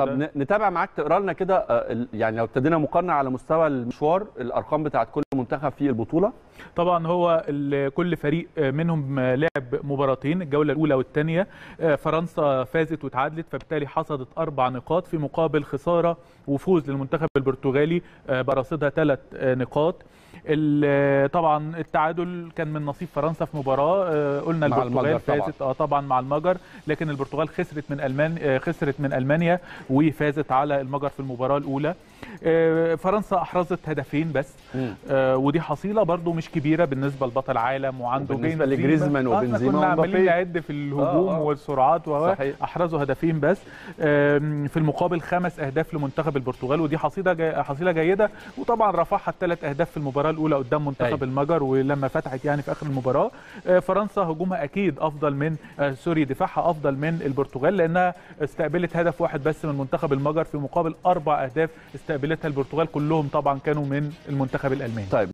طب نتابع معاك تقرا لنا كده آه، يعني لو ابتدينا مقارنه على مستوى المشوار الارقام بتاعت كل منتخب في البطوله طبعا هو كل فريق آه، منهم لعب مباراتين الجوله الاولى والثانيه آه، فرنسا فازت وتعادلت فبالتالي حصدت اربع نقاط في مقابل خساره وفوز للمنتخب البرتغالي برصدها ثلاث نقاط طبعا التعادل كان من نصيب فرنسا في مباراه آه، قلنا البرتغال فازت اه طبعا مع المجر لكن البرتغال خسرت من المانيا آه، خسرت من المانيا وفازت على المجر في المباراه الاولى آه، فرنسا احرزت هدفين بس ودي حصيله برده مش كبيره بالنسبه لبطل العالم وعنده بالنسبه لجريزمان وبنزيما كنا عمالين نعد في الهجوم آه آه. والسرعات احرزوا هدفين بس في المقابل خمس اهداف لمنتخب البرتغال ودي حصيله جي حصيله جيده وطبعا رفعها الثلاث اهداف في المباراه المباراه الاولى قدام منتخب طيب. المجر ولما فتحت يعني في اخر المباراه آه، فرنسا هجومها اكيد افضل من آه، سوري دفاعها افضل من البرتغال لانها استقبلت هدف واحد بس من منتخب المجر في مقابل اربع اهداف استقبلتها البرتغال كلهم طبعا كانوا من المنتخب الالماني طيب.